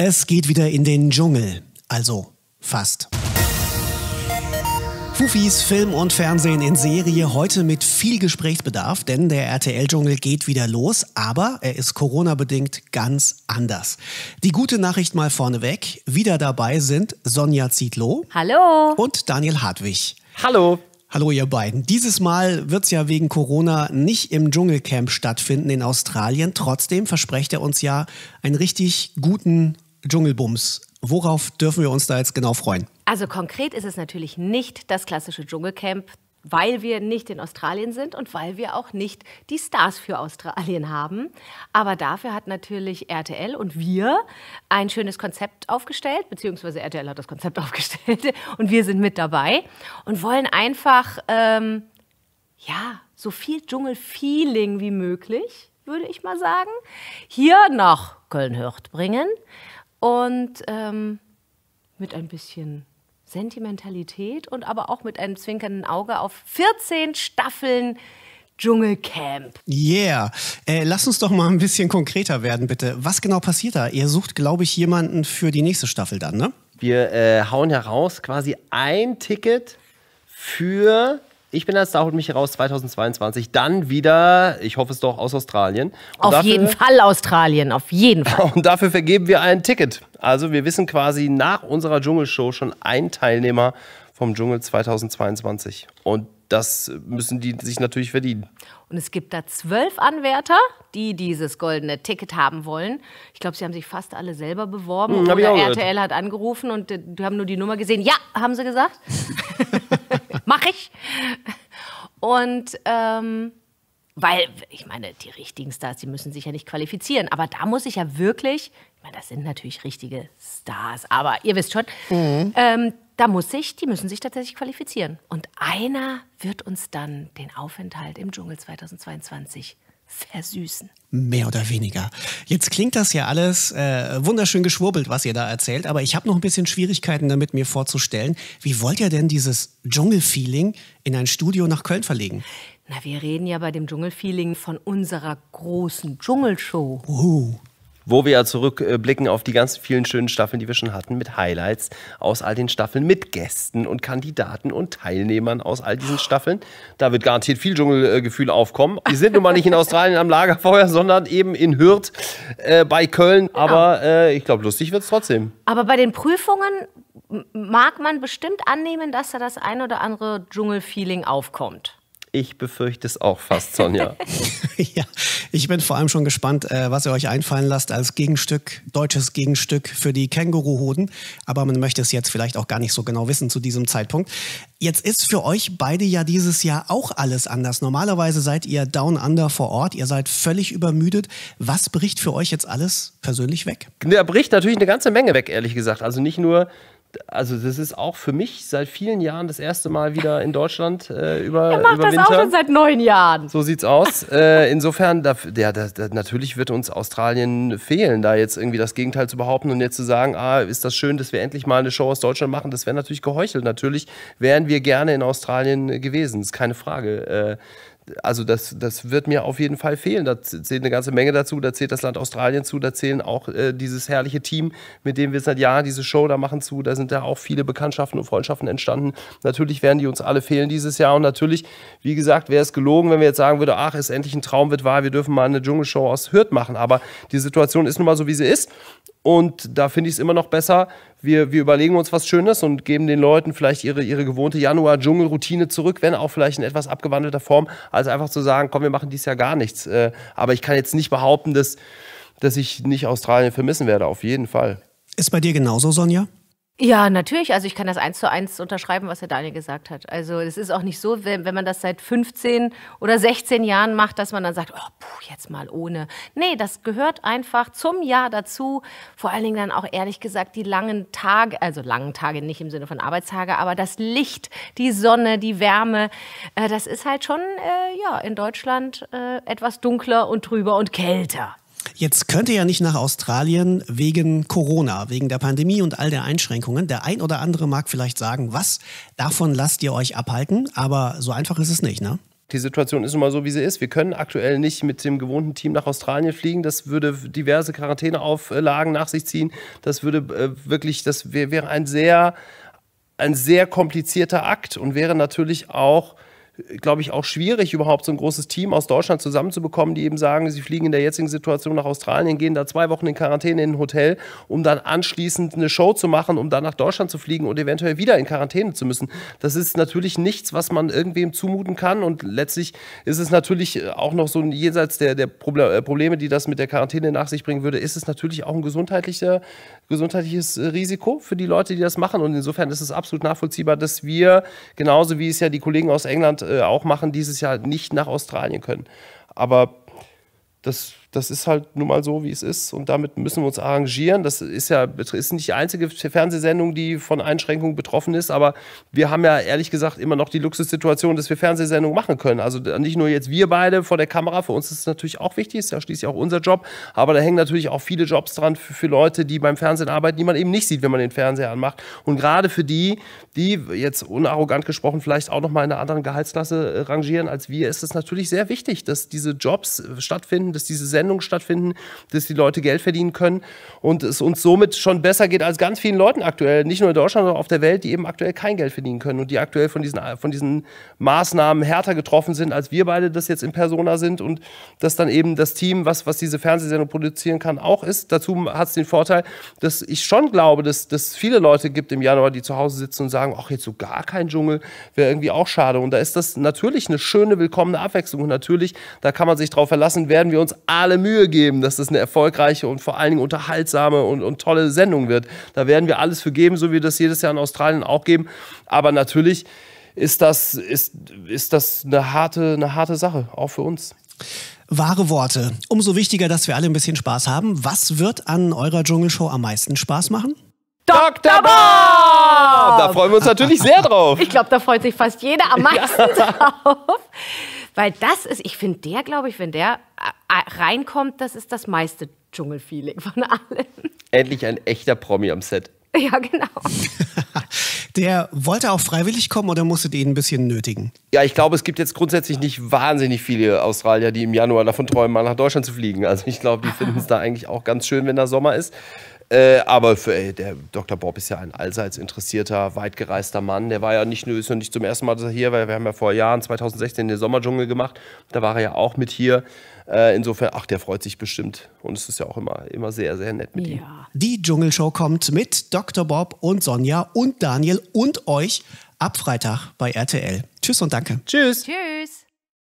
Es geht wieder in den Dschungel. Also fast. Fufis Film und Fernsehen in Serie heute mit viel Gesprächsbedarf, denn der RTL-Dschungel geht wieder los, aber er ist Corona-bedingt ganz anders. Die gute Nachricht mal vorneweg: wieder dabei sind Sonja Zietlow. Hallo. Und Daniel Hartwig. Hallo. Hallo ihr beiden. Dieses Mal wird es ja wegen Corona nicht im Dschungelcamp stattfinden in Australien. Trotzdem versprecht er uns ja einen richtig guten Dschungelbums. Worauf dürfen wir uns da jetzt genau freuen? Also konkret ist es natürlich nicht das klassische Dschungelcamp, weil wir nicht in Australien sind und weil wir auch nicht die Stars für Australien haben. Aber dafür hat natürlich RTL und wir ein schönes Konzept aufgestellt, beziehungsweise RTL hat das Konzept aufgestellt und wir sind mit dabei und wollen einfach, ähm, ja, so viel Dschungelfeeling wie möglich, würde ich mal sagen, hier nach Köln-Hürth bringen und ähm, mit ein bisschen Sentimentalität und aber auch mit einem zwinkernden Auge auf 14 Staffeln Dschungelcamp. Yeah. Äh, lass uns doch mal ein bisschen konkreter werden, bitte. Was genau passiert da? Ihr sucht, glaube ich, jemanden für die nächste Staffel dann, ne? Wir äh, hauen heraus quasi ein Ticket für ich bin als Star mich heraus 2022. Dann wieder, ich hoffe es doch, aus Australien. Und auf dafür, jeden Fall Australien, auf jeden Fall. Und dafür vergeben wir ein Ticket. Also wir wissen quasi nach unserer Dschungelshow schon ein Teilnehmer vom Dschungel 2022. Und das müssen die sich natürlich verdienen. Und es gibt da zwölf Anwärter, die dieses goldene Ticket haben wollen. Ich glaube, sie haben sich fast alle selber beworben. Hm, oder RTL gehört. hat angerufen und die haben nur die Nummer gesehen. Ja, haben sie gesagt. frech. Und ähm, weil, ich meine, die richtigen Stars, die müssen sich ja nicht qualifizieren. Aber da muss ich ja wirklich, ich meine, das sind natürlich richtige Stars, aber ihr wisst schon, mhm. ähm, da muss ich, die müssen sich tatsächlich qualifizieren. Und einer wird uns dann den Aufenthalt im Dschungel 2022 versüßen. Mehr oder weniger. Jetzt klingt das ja alles äh, wunderschön geschwurbelt, was ihr da erzählt, aber ich habe noch ein bisschen Schwierigkeiten damit, mir vorzustellen, wie wollt ihr denn dieses Dschungelfeeling in ein Studio nach Köln verlegen? Na, wir reden ja bei dem Dschungelfeeling von unserer großen Dschungelshow. Uh wo wir ja zurückblicken auf die ganzen vielen schönen Staffeln, die wir schon hatten, mit Highlights aus all den Staffeln, mit Gästen und Kandidaten und Teilnehmern aus all diesen Staffeln. Da wird garantiert viel Dschungelgefühl aufkommen. Wir sind nun mal nicht in Australien am Lagerfeuer, sondern eben in Hürth äh, bei Köln. Aber genau. äh, ich glaube, lustig wird es trotzdem. Aber bei den Prüfungen mag man bestimmt annehmen, dass da das ein oder andere Dschungelfeeling aufkommt. Ich befürchte es auch fast, Sonja. ja, ich bin vor allem schon gespannt, äh, was ihr euch einfallen lasst als Gegenstück, deutsches Gegenstück für die Känguruhoden. Aber man möchte es jetzt vielleicht auch gar nicht so genau wissen zu diesem Zeitpunkt. Jetzt ist für euch beide ja dieses Jahr auch alles anders. Normalerweise seid ihr down under vor Ort, ihr seid völlig übermüdet. Was bricht für euch jetzt alles persönlich weg? Da bricht natürlich eine ganze Menge weg, ehrlich gesagt. Also nicht nur also das ist auch für mich seit vielen Jahren das erste Mal wieder in Deutschland äh, über Er macht über das Winter. auch schon seit neun Jahren. So sieht's aus. äh, insofern, da, ja, da, da, natürlich wird uns Australien fehlen, da jetzt irgendwie das Gegenteil zu behaupten und jetzt zu sagen, ah, ist das schön, dass wir endlich mal eine Show aus Deutschland machen, das wäre natürlich geheuchelt. Natürlich wären wir gerne in Australien gewesen, ist keine Frage. Äh, also das, das wird mir auf jeden Fall fehlen. Da zählt eine ganze Menge dazu, da zählt das Land Australien zu, da zählen auch äh, dieses herrliche Team, mit dem wir seit Jahren diese Show da machen zu. Da sind da auch viele Bekanntschaften und Freundschaften entstanden. Natürlich werden die uns alle fehlen dieses Jahr und natürlich, wie gesagt, wäre es gelogen, wenn wir jetzt sagen würden, ach, ist endlich ein Traum, wird wahr, wir dürfen mal eine Dschungelshow aus Hürth machen. Aber die Situation ist nun mal so, wie sie ist. Und da finde ich es immer noch besser, wir, wir überlegen uns was Schönes und geben den Leuten vielleicht ihre, ihre gewohnte Januar-Dschungel-Routine zurück, wenn auch vielleicht in etwas abgewandelter Form, als einfach zu sagen, komm, wir machen dies Jahr gar nichts. Äh, aber ich kann jetzt nicht behaupten, dass, dass ich nicht Australien vermissen werde, auf jeden Fall. Ist bei dir genauso, Sonja? Ja, natürlich. Also ich kann das eins zu eins unterschreiben, was der Daniel gesagt hat. Also es ist auch nicht so, wenn, wenn man das seit 15 oder 16 Jahren macht, dass man dann sagt, oh, puh, jetzt mal ohne. Nee, das gehört einfach zum Jahr dazu. Vor allen Dingen dann auch ehrlich gesagt die langen Tage, also langen Tage nicht im Sinne von Arbeitstage, aber das Licht, die Sonne, die Wärme, äh, das ist halt schon äh, ja, in Deutschland äh, etwas dunkler und trüber und kälter. Jetzt könnte ja nicht nach Australien wegen Corona, wegen der Pandemie und all der Einschränkungen. Der ein oder andere mag vielleicht sagen, was davon lasst ihr euch abhalten, aber so einfach ist es nicht, ne? die Situation ist nun mal so, wie sie ist. Wir können aktuell nicht mit dem gewohnten Team nach Australien fliegen. Das würde diverse Quarantäneauflagen nach sich ziehen. Das würde äh, wirklich, das wäre wär ein sehr, ein sehr komplizierter Akt und wäre natürlich auch glaube ich, auch schwierig, überhaupt so ein großes Team aus Deutschland zusammenzubekommen, die eben sagen, sie fliegen in der jetzigen Situation nach Australien, gehen da zwei Wochen in Quarantäne in ein Hotel, um dann anschließend eine Show zu machen, um dann nach Deutschland zu fliegen und eventuell wieder in Quarantäne zu müssen. Das ist natürlich nichts, was man irgendwem zumuten kann und letztlich ist es natürlich äh, auch noch so ein, jenseits der, der äh, Probleme, die das mit der Quarantäne nach sich bringen würde, ist es natürlich auch ein gesundheitlicher, gesundheitliches äh, Risiko für die Leute, die das machen und insofern ist es absolut nachvollziehbar, dass wir, genauso wie es ja die Kollegen aus England äh, auch machen, dieses Jahr nicht nach Australien können. Aber das das ist halt nun mal so, wie es ist und damit müssen wir uns arrangieren. Das ist ja ist nicht die einzige Fernsehsendung, die von Einschränkungen betroffen ist, aber wir haben ja ehrlich gesagt immer noch die Luxussituation, dass wir Fernsehsendungen machen können. Also nicht nur jetzt wir beide vor der Kamera, für uns ist es natürlich auch wichtig, ist ja schließlich auch unser Job, aber da hängen natürlich auch viele Jobs dran für, für Leute, die beim Fernsehen arbeiten, die man eben nicht sieht, wenn man den Fernseher anmacht. Und gerade für die, die jetzt unarrogant gesprochen vielleicht auch noch mal in einer anderen Gehaltsklasse rangieren als wir, ist es natürlich sehr wichtig, dass diese Jobs stattfinden, dass diese Sendungen Sendungen stattfinden, dass die Leute Geld verdienen können und es uns somit schon besser geht als ganz vielen Leuten aktuell, nicht nur in Deutschland, sondern auf der Welt, die eben aktuell kein Geld verdienen können und die aktuell von diesen, von diesen Maßnahmen härter getroffen sind, als wir beide das jetzt in Persona sind und dass dann eben das Team, was, was diese Fernsehsendung produzieren kann, auch ist. Dazu hat es den Vorteil, dass ich schon glaube, dass es viele Leute gibt im Januar, die zu Hause sitzen und sagen, ach, jetzt so gar kein Dschungel, wäre irgendwie auch schade. Und da ist das natürlich eine schöne, willkommene Abwechslung. Und natürlich, da kann man sich drauf verlassen, werden wir uns alle alle Mühe geben, dass das eine erfolgreiche und vor allen Dingen unterhaltsame und, und tolle Sendung wird. Da werden wir alles für geben, so wie wir das jedes Jahr in Australien auch geben. Aber natürlich ist das, ist, ist das eine, harte, eine harte Sache, auch für uns. Wahre Worte. Umso wichtiger, dass wir alle ein bisschen Spaß haben. Was wird an eurer Dschungelshow am meisten Spaß machen? Dr. Bob! Da freuen wir uns natürlich sehr drauf. Ich glaube, da freut sich fast jeder am meisten ja. drauf. Weil das ist, ich finde der, glaube ich, wenn der reinkommt, das ist das meiste Dschungelfeeling von allem. Endlich ein echter Promi am Set. Ja, genau. Der wollte auch freiwillig kommen oder musstet ihr ihn ein bisschen nötigen? Ja, ich glaube, es gibt jetzt grundsätzlich nicht wahnsinnig viele Australier, die im Januar davon träumen, mal nach Deutschland zu fliegen. Also ich glaube, die finden es da eigentlich auch ganz schön, wenn da Sommer ist. Äh, aber für, ey, äh, der Dr. Bob ist ja ein allseits interessierter, weitgereister Mann. Der war ja nicht nur, ist ja nicht zum ersten Mal hier, weil wir haben ja vor Jahren 2016 den Sommerdschungel gemacht. Da war er ja auch mit hier. Äh, insofern, ach, der freut sich bestimmt. Und es ist ja auch immer, immer sehr, sehr nett mit ja. ihm. Die Dschungelshow kommt mit Dr. Bob und Sonja und Daniel und euch ab Freitag bei RTL. Tschüss und danke. Tschüss. Tschüss.